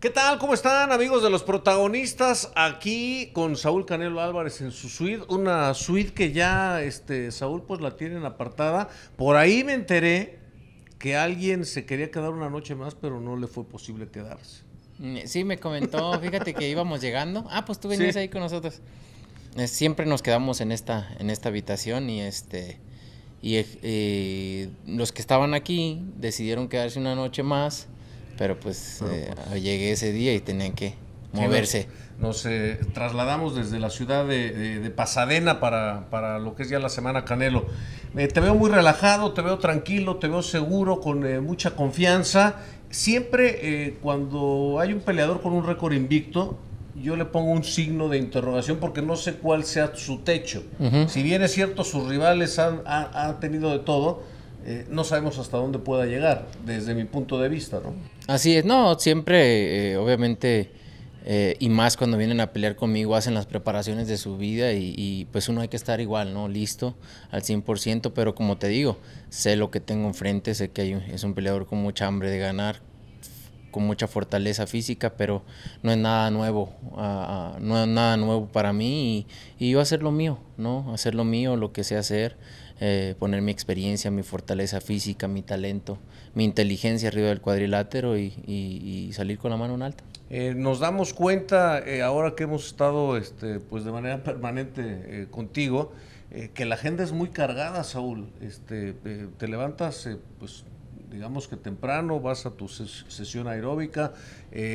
¿Qué tal? ¿Cómo están amigos de los protagonistas? Aquí con Saúl Canelo Álvarez en su suite, una suite que ya este, Saúl pues la tienen apartada. Por ahí me enteré que alguien se quería quedar una noche más, pero no le fue posible quedarse. Mm, sí, me comentó, fíjate que íbamos llegando. Ah, pues tú venías ahí con nosotros. Eh, siempre nos quedamos en esta, en esta habitación y este y eh, los que estaban aquí decidieron quedarse una noche más pero pues, eh, pues, llegué ese día y tenían que moverse. Nos, eh, trasladamos desde la ciudad de, Pasadena para, lo que es ya la Semana Canelo. Eh, te veo muy relajado, te veo tranquilo, te veo seguro, con mucha confianza. Siempre cuando hay un peleador con un récord invicto, yo le pongo un signo de interrogación porque no sé cuál sea su techo. Si bien es cierto, sus rivales han, han tenido de todo eh, no sabemos hasta dónde pueda llegar, desde mi punto de vista, ¿no? Así es, no, siempre, eh, obviamente, eh, y más cuando vienen a pelear conmigo, hacen las preparaciones de su vida y, pues uno hay que estar igual, ¿no? Listo al 100%, pero como te digo, sé lo que tengo enfrente, sé que hay es un peleador con mucha hambre de ganar, con mucha fortaleza física, pero no es nada nuevo, no es nada nuevo para mí y, y, yo hacer lo mío, ¿no? Hacer lo mío, lo que sé hacer, eh, poner mi experiencia, mi fortaleza física, mi talento, mi inteligencia arriba del cuadrilátero y, salir con la mano en alta. Eh, nos damos cuenta, eh, ahora que hemos estado este, pues de manera permanente contigo, que la agenda es muy cargada, Saúl. Este, te levantas pues, digamos que temprano, vas a tu sesión aeróbica,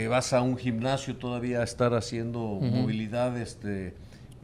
vas a un gimnasio todavía a estar haciendo movilidad este,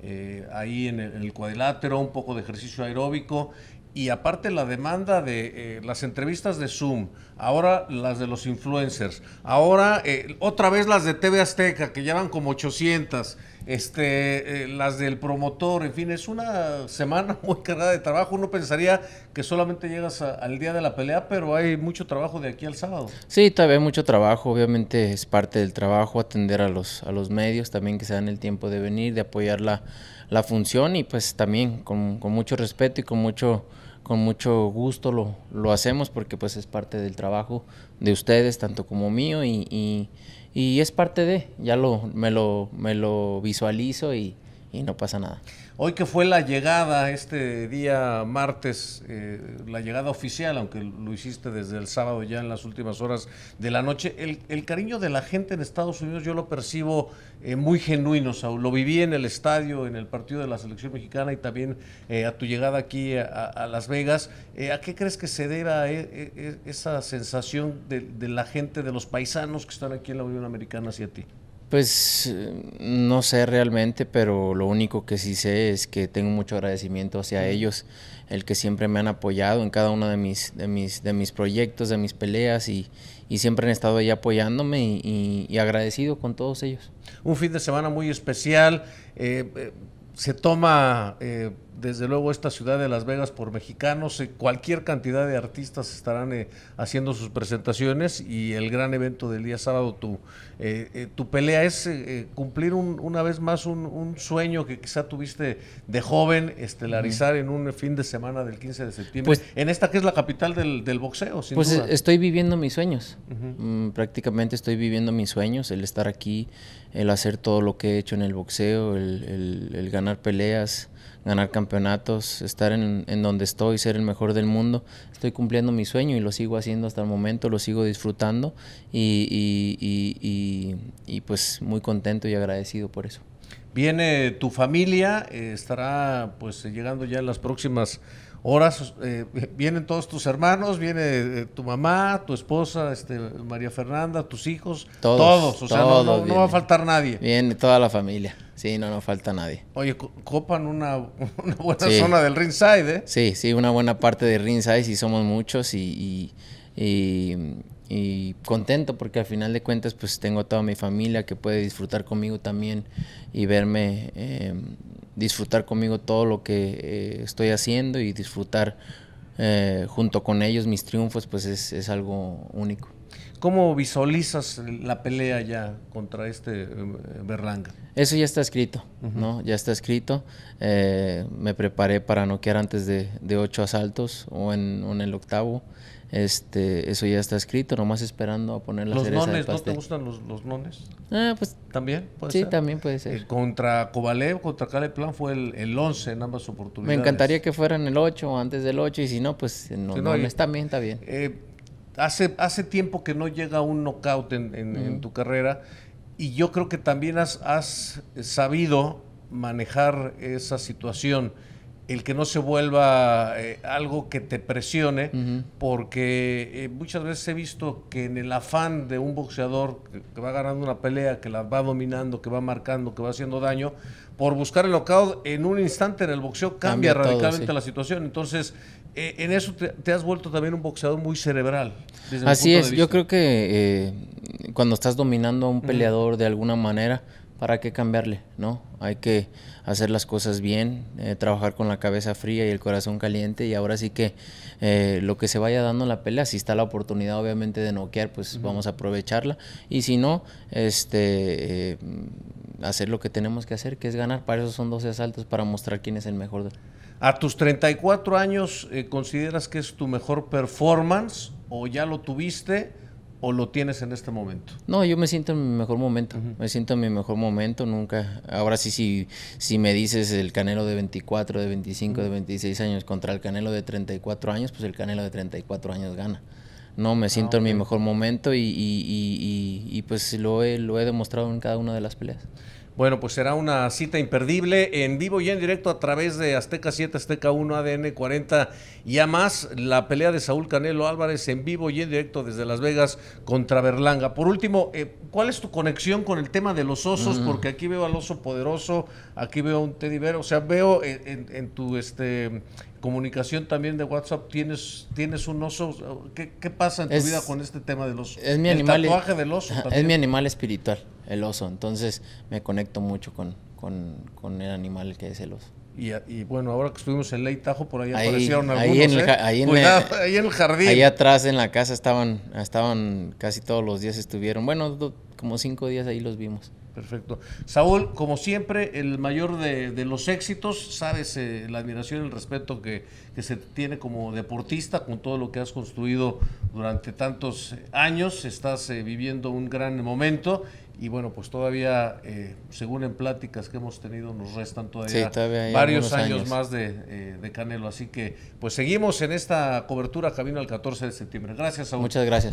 eh, ahí en el, cuadrilátero, un poco de ejercicio aeróbico y aparte la demanda de eh, las entrevistas de Zoom, ahora las de los influencers, ahora eh, otra vez las de TV Azteca que llevan como 800 este, eh, las del promotor, en fin, es una semana muy cargada de trabajo. Uno pensaría que solamente llegas al día de la pelea, pero hay mucho trabajo de aquí al sábado. Sí, todavía mucho trabajo, obviamente es parte del trabajo atender a los, a los medios también que se dan el tiempo de venir, de apoyar la, la función y pues también con, con mucho respeto y con mucho con mucho gusto lo, lo, hacemos porque pues es parte del trabajo de ustedes, tanto como mío, y, y, y es parte de, ya lo, me, lo, me lo visualizo y, y no pasa nada. Hoy que fue la llegada, este día martes, eh, la llegada oficial, aunque lo hiciste desde el sábado ya en las últimas horas de la noche, el, cariño de la gente en Estados Unidos yo lo percibo eh, muy genuino, Lo viví en el estadio, en el partido de la selección mexicana y también eh, a tu llegada aquí a, Las Vegas. ¿A qué crees que se deba esa sensación de la gente, de los paisanos que están aquí en la Unión Americana hacia ti? Pues no sé realmente, pero lo único que sí sé es que tengo mucho agradecimiento hacia ellos, el que siempre me han apoyado en cada uno de mis, de mis, de mis proyectos, de mis peleas y, siempre han estado ahí apoyándome y, agradecido con todos ellos. Un fin de semana muy especial, eh, eh, se toma... Eh, desde luego esta ciudad de Las Vegas por mexicanos, eh, cualquier cantidad de artistas estarán eh, haciendo sus presentaciones y el gran evento del día sábado, tu, eh, tu pelea es cumplir una vez más un, sueño que quizá tuviste de joven, estelarizar en un fin de semana del 15 de septiembre, pues, en esta que es la capital del, boxeo. Sin pues estoy viviendo mis sueños, mm, prácticamente estoy viviendo mis sueños, el estar aquí, el hacer todo lo que he hecho en el boxeo, el ganar peleas ganar campeonatos, estar en, donde estoy, ser el mejor del mundo. Estoy cumpliendo mi sueño y lo sigo haciendo hasta el momento, lo sigo disfrutando y, pues muy contento y agradecido por eso. Viene tu familia, eh, estará pues llegando ya en las próximas horas. Eh, vienen todos tus hermanos, viene eh, tu mamá, tu esposa, este, María Fernanda, tus hijos, todos. o sea, no va a faltar nadie. Viene toda la familia. Sí, no no falta nadie. Oye, copan una, una buena zona del ringside, ¿eh? Sí, sí, una buena parte del ringside, sí somos muchos y, y, contento porque al final de cuentas pues tengo toda mi familia que puede disfrutar conmigo también y verme eh, disfrutar conmigo todo lo que eh, estoy haciendo y disfrutar eh, junto con ellos mis triunfos, pues es, algo único. ¿Cómo visualizas la pelea ya contra este eh, Berlanga? Eso ya está escrito, ¿no? Ya está escrito. Eh, me preparé para noquear antes de, ocho asaltos o en, o en el octavo. Este, eso ya está escrito, nomás esperando a poner la los nones, ¿No te gustan los, los nones? Ah, pues. ¿También? Puede sí, también puede ser. Eh, contra Kovalev, contra Caleplan fue el, el 11 en ambas oportunidades. Me encantaría que fueran el 8 o antes del 8, y si no, pues en los nones también está bien. Eh, hace, hace tiempo que no llega un knockout en, en tu carrera, y yo creo que también has, has sabido manejar esa situación el que no se vuelva eh, algo que te presione, porque eh, muchas veces he visto que en el afán de un boxeador que, va ganando una pelea, que la va dominando, que va marcando, que va haciendo daño, por buscar el knockout, en un instante en el boxeo cambia, radicalmente la situación. Entonces, eh, en eso te, has vuelto también un boxeador muy cerebral. Así es, yo creo que cuando estás dominando a un peleador de alguna manera, ¿para qué cambiarle? ¿no? Hay que hacer las cosas bien, eh, trabajar con la cabeza fría y el corazón caliente y ahora sí que eh, lo que se vaya dando en la pelea, si está la oportunidad obviamente de noquear, pues vamos a aprovecharla y si no, este, eh, hacer lo que tenemos que hacer, que es ganar. Para eso son 12 asaltos, para mostrar quién es el mejor. ¿A tus 34 años consideras que es tu mejor performance o ya lo tuviste? o lo tienes en este momento? No, yo me siento en mi mejor momento. Me siento en mi mejor momento nunca. Ahora sí, si, me dices el canelo de 24, de 25, de 26 años contra el canelo de 34 años, pues el canelo de 34 años gana. No, me ah, siento en mi mejor momento y, y, pues lo lo he demostrado en cada una de las peleas. Bueno, pues será una cita imperdible en vivo y en directo a través de Azteca 7, Azteca 1, ADN 40 y además más la pelea de Saúl Canelo Álvarez en vivo y en directo desde Las Vegas contra Berlanga. Por último, eh, ¿cuál es tu conexión con el tema de los osos? Mm. Porque aquí veo al oso poderoso, aquí veo un teddy bear, o sea, veo en, tu este comunicación también de WhatsApp, tienes, tienes un oso. ¿Qué, pasa en tu vida con este tema de los? Es mi el animal. tatuaje del oso. Es mi animal espiritual el oso. Entonces me conecto mucho con, el animal que es el oso. Y, bueno, ahora que estuvimos en Ley Tajo, por ahí, aparecieron algunos. Ahí en, el, jardín. Ahí atrás en la casa estaban, estaban casi todos los días estuvieron. Bueno, como cinco días ahí los vimos. Perfecto. Saúl, como siempre, el mayor de, los éxitos, sabes eh, la admiración y el respeto que, que, se tiene como deportista con todo lo que has construido durante tantos años. Estás eh, viviendo un gran momento y bueno, pues todavía, eh, según en pláticas que hemos tenido, nos restan todavía, varios años, más de, eh, de, Canelo. Así que, pues seguimos en esta cobertura camino al 14 de septiembre. Gracias, a Muchas gracias.